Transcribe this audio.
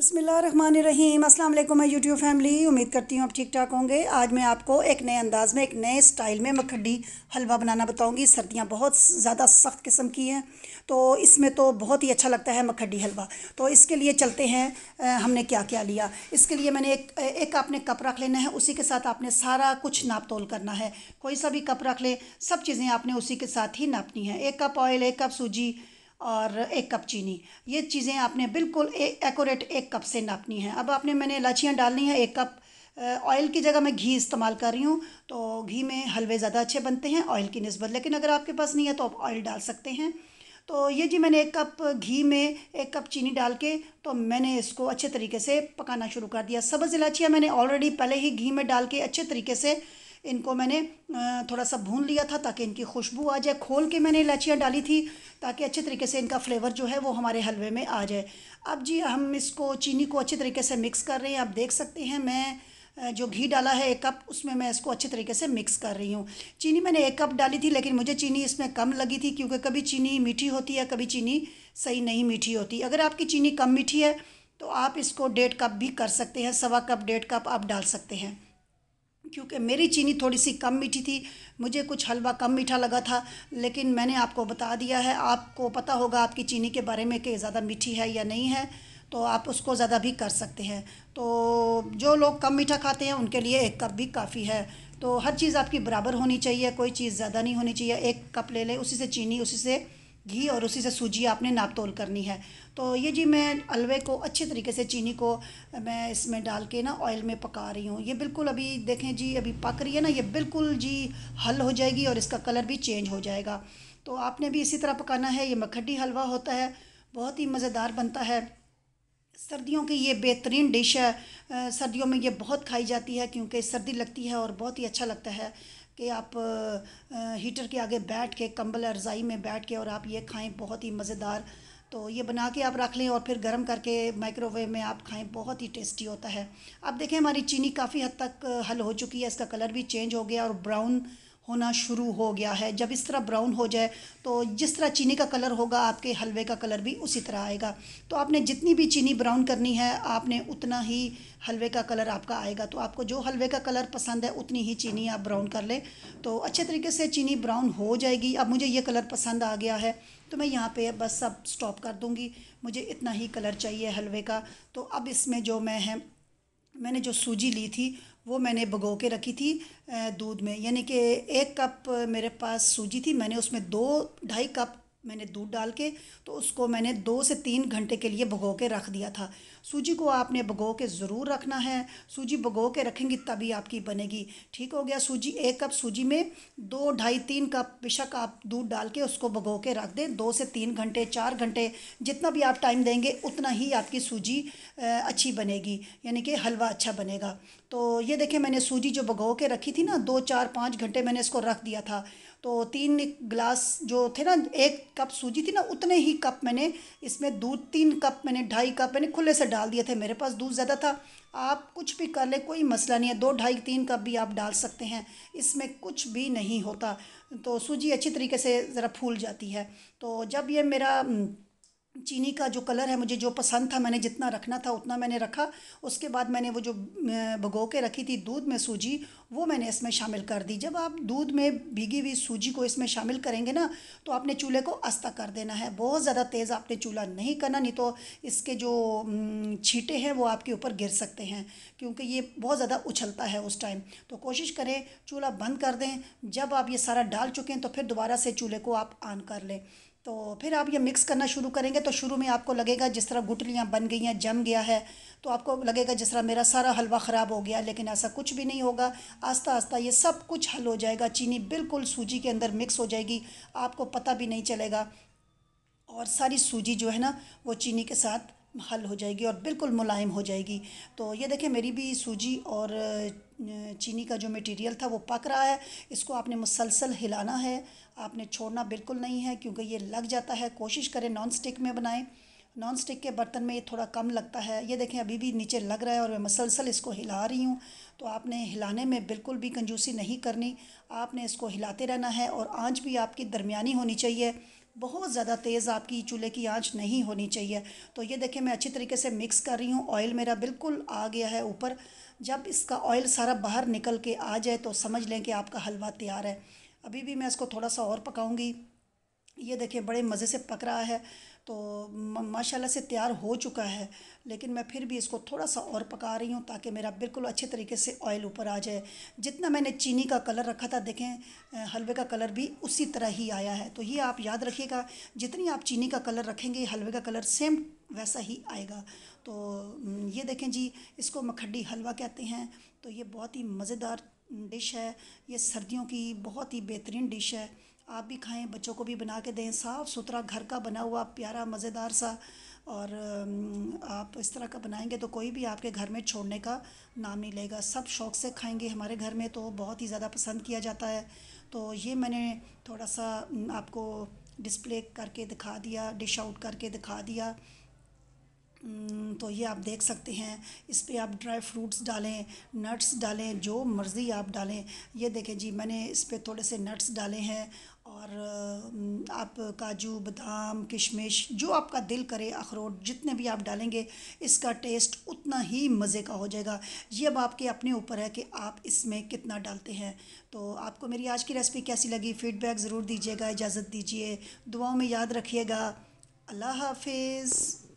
बसमिल अस्सलाम वालेकुम मैं यूट्यूब फैमिली उम्मीद करती हूँ आप ठीक ठाक होंगे आज मैं आपको एक नए अंदाज़ में एक नए स्टाइल में मखंडी हलवा बनाना बताऊँगी सर्दियाँ बहुत ज़्यादा सख्त किस्म की हैं तो इसमें तो बहुत ही अच्छा लगता है मखंडी हलवा तो इसके लिए चलते हैं हमने क्या क्या लिया इसके लिए मैंने एक एक आपने कप रख लेना है उसी के साथ आपने सारा कुछ नाप तोल करना है कोई सा भी कप रख ले सब चीज़ें आपने उसी के साथ ही नापनी है एक कप ऑयल एक कप सूजी और एक कप चीनी ये चीज़ें आपने बिल्कुल एकोरेट एक कप से नापनी है अब आपने मैंने इलाचियाँ डालनी है एक कप ऑयल की जगह मैं घी इस्तेमाल कर रही हूँ तो घी में हलवे ज़्यादा अच्छे बनते हैं ऑयल की नस्बत लेकिन अगर आपके पास नहीं है तो आप ऑयल डाल सकते हैं तो ये जी मैंने एक कप घी में एक कप चीनी डाल के तो मैंने इसको अच्छे तरीके से पकाना शुरू कर दिया सब्ज़ इलाचियाँ मैंने ऑलरेडी पहले ही घी में डाल के अच्छे तरीके से इनको मैंने थोड़ा सा भून लिया था ताकि इनकी खुशबू आ जाए खोल के मैंने इलायचियाँ डाली थी ताकि अच्छे तरीके से इनका फ्लेवर जो है वो हमारे हलवे में आ जाए अब जी हम इसको चीनी को अच्छे तरीके से मिक्स कर रहे हैं आप देख सकते हैं मैं जो घी डाला है एक कप उसमें मैं इसको अच्छे तरीके से मिक्स कर रही हूँ चीनी मैंने एक कप डाली थी लेकिन मुझे चीनी इसमें कम लगी थी क्योंकि कभी चीनी मीठी होती है कभी चीनी सही नहीं मीठी होती अगर आपकी चीनी कम मीठी है तो आप इसको डेढ़ कप भी कर सकते हैं सवा कप डेढ़ कप आप डाल सकते हैं क्योंकि मेरी चीनी थोड़ी सी कम मीठी थी मुझे कुछ हलवा कम मीठा लगा था लेकिन मैंने आपको बता दिया है आपको पता होगा आपकी चीनी के बारे में कि ज़्यादा मीठी है या नहीं है तो आप उसको ज़्यादा भी कर सकते हैं तो जो लोग कम मीठा खाते हैं उनके लिए एक कप भी काफ़ी है तो हर चीज़ आपकी बराबर होनी चाहिए कोई चीज़ ज़्यादा नहीं होनी चाहिए एक कप ले लें उसी से चीनी उसी से घी और उसी से सूजी आपने नाप तोल करनी है तो ये जी मैं हलवे को अच्छे तरीके से चीनी को मैं इसमें डाल के ना ऑयल में पका रही हूँ ये बिल्कुल अभी देखें जी अभी पक रही है ना ये बिल्कुल जी हल हो जाएगी और इसका कलर भी चेंज हो जाएगा तो आपने भी इसी तरह पकाना है ये मखड्डी हलवा होता है बहुत ही मज़ेदार बनता है सर्दियों की ये बेहतरीन डिश है सर्दियों में ये बहुत खाई जाती है क्योंकि सर्दी लगती है और बहुत ही अच्छा लगता है कि आप हीटर के आगे बैठ के कंबल अरज़ाई में बैठ के और आप ये खाएं बहुत ही मज़ेदार तो ये बना के आप रख लें और फिर गर्म करके माइक्रोवेव में आप खाएं बहुत ही टेस्टी होता है अब देखें हमारी चीनी काफ़ी हद तक हल हो चुकी है इसका कलर भी चेंज हो गया और ब्राउन होना शुरू हो गया है जब इस तरह ब्राउन हो जाए तो जिस तरह चीनी का कलर होगा आपके हलवे का कलर भी उसी तरह आएगा तो आपने जितनी भी चीनी ब्राउन करनी है आपने उतना ही हलवे का कलर आपका आएगा तो आपको जो हलवे का कलर पसंद है उतनी ही चीनी आप ब्राउन कर लें तो अच्छे तरीके से चीनी ब्राउन हो जाएगी अब मुझे ये कलर पसंद आ गया है तो मैं यहाँ पे बस अब स्टॉप कर दूँगी मुझे इतना ही कलर चाहिए हलवे का तो अब इसमें जो मैं है मैंने जो सूजी ली थी वो मैंने भगो के रखी थी दूध में यानी कि एक कप मेरे पास सूजी थी मैंने उसमें दो ढाई कप मैंने दूध डाल के तो उसको मैंने दो से तीन घंटे के लिए भगो के रख दिया था सूजी को आपने भगो के ज़रूर रखना है सूजी भगो के रखेंगी तभी आपकी बनेगी ठीक हो गया सूजी एक कप सूजी में दो ढाई तीन कप बेशक आप दूध डाल के उसको भगो के रख दें दो से तीन घंटे चार घंटे जितना भी आप टाइम देंगे उतना ही आपकी सूजी अच्छी बनेगी यानी कि हलवा अच्छा बनेगा तो ये देखें मैंने सूजी जो भगो के रखी थी ना दो चार पाँच घंटे मैंने इसको रख दिया था तो तीन गिलास जो थे ना एक कप सूजी थी ना उतने ही कप मैंने इसमें दूध तीन कप मैंने ढाई कप मैंने खुले से डाल दिए थे मेरे पास दूध ज़्यादा था आप कुछ भी कर ले कोई मसला नहीं है दो ढाई तीन कप भी आप डाल सकते हैं इसमें कुछ भी नहीं होता तो सूजी अच्छी तरीके से ज़रा फूल जाती है तो जब ये मेरा चीनी का जो कलर है मुझे जो पसंद था मैंने जितना रखना था उतना मैंने रखा उसके बाद मैंने वो जो भगो के रखी थी दूध में सूजी वो मैंने इसमें शामिल कर दी जब आप दूध में भीगी हुई सूजी को इसमें शामिल करेंगे ना तो आपने चूल्हे को आस्ता कर देना है बहुत ज़्यादा तेज़ आपने चूल्हा नहीं करना नहीं तो इसके जो छीटे हैं वो आपके ऊपर गिर सकते हैं क्योंकि ये बहुत ज़्यादा उछलता है उस टाइम तो कोशिश करें चूल्हा बंद कर दें जब आप ये सारा डाल चुके हैं तो फिर दोबारा से चूल्हे को आप ऑन कर लें तो फिर आप ये मिक्स करना शुरू करेंगे तो शुरू में आपको लगेगा जिस तरह गुटलियाँ बन गई हैं जम गया है तो आपको लगेगा जिस तरह मेरा सारा हलवा ख़राब हो गया लेकिन ऐसा कुछ भी नहीं होगा आस्ता आस्ता ये सब कुछ हल हो जाएगा चीनी बिल्कुल सूजी के अंदर मिक्स हो जाएगी आपको पता भी नहीं चलेगा और सारी सूजी जो है ना वो चीनी के साथ हल हो जाएगी और बिल्कुल मुलायम हो जाएगी तो ये देखें मेरी भी सूजी और चीनी का जो मटेरियल था वो पक रहा है इसको आपने मुसलसल हिलाना है आपने छोड़ना बिल्कुल नहीं है क्योंकि ये लग जाता है कोशिश करें नॉन स्टिक में बनाएं नॉन स्टिक के बर्तन में ये थोड़ा कम लगता है ये देखें अभी भी नीचे लग रहा है और मैं मसलसल इसको हिला रही हूँ तो आपने हिलाने में बिल्कुल भी कंजूसी नहीं करनी आपने इसको हिलाते रहना है और आँच भी आपकी दरमिया होनी चाहिए बहुत ज़्यादा तेज़ आपकी चूल्हे की आंच नहीं होनी चाहिए तो ये देखिए मैं अच्छी तरीके से मिक्स कर रही हूँ ऑयल मेरा बिल्कुल आ गया है ऊपर जब इसका ऑयल सारा बाहर निकल के आ जाए तो समझ लें कि आपका हलवा तैयार है अभी भी मैं इसको थोड़ा सा और पकाऊँगी ये देखिए बड़े मज़े से पक रहा है तो माशाल्लाह से तैयार हो चुका है लेकिन मैं फिर भी इसको थोड़ा सा और पका रही हूँ ताकि मेरा बिल्कुल अच्छे तरीके से ऑयल ऊपर आ जाए जितना मैंने चीनी का कलर रखा था देखें हलवे का कलर भी उसी तरह ही आया है तो ये आप याद रखिएगा जितनी आप चीनी का कलर रखेंगे हलवे का कलर सेम वैसा ही आएगा तो ये देखें जी इसको मखड्डी हलवा कहते हैं तो ये बहुत ही मज़ेदार डिश है ये सर्दियों की बहुत ही बेहतरीन डिश है आप भी खाएं बच्चों को भी बना के दें साफ़ सुथरा घर का बना हुआ प्यारा मज़ेदार सा और आप इस तरह का बनाएंगे तो कोई भी आपके घर में छोड़ने का नाम नहीं लेगा सब शौक़ से खाएंगे हमारे घर में तो बहुत ही ज़्यादा पसंद किया जाता है तो ये मैंने थोड़ा सा आपको डिस्प्ले करके दिखा दिया डिश आउट करके दिखा दिया तो ये आप देख सकते हैं इस पर आप ड्राई फ्रूट्स डालें नट्स डालें जो मर्ज़ी आप डालें ये देखें जी मैंने इस पर थोड़े से नट्स डाले हैं और आप काजू बादाम किशमिश जो आपका दिल करे अखरोट जितने भी आप डालेंगे इसका टेस्ट उतना ही मज़े का हो जाएगा ये अब आपके अपने ऊपर है कि आप इसमें कितना डालते हैं तो आपको मेरी आज की रेसिपी कैसी लगी फ़ीडबैक ज़रूर दीजिएगा इजाज़त दीजिए दुआओं में याद रखिएगा अल्लाह हाफिज़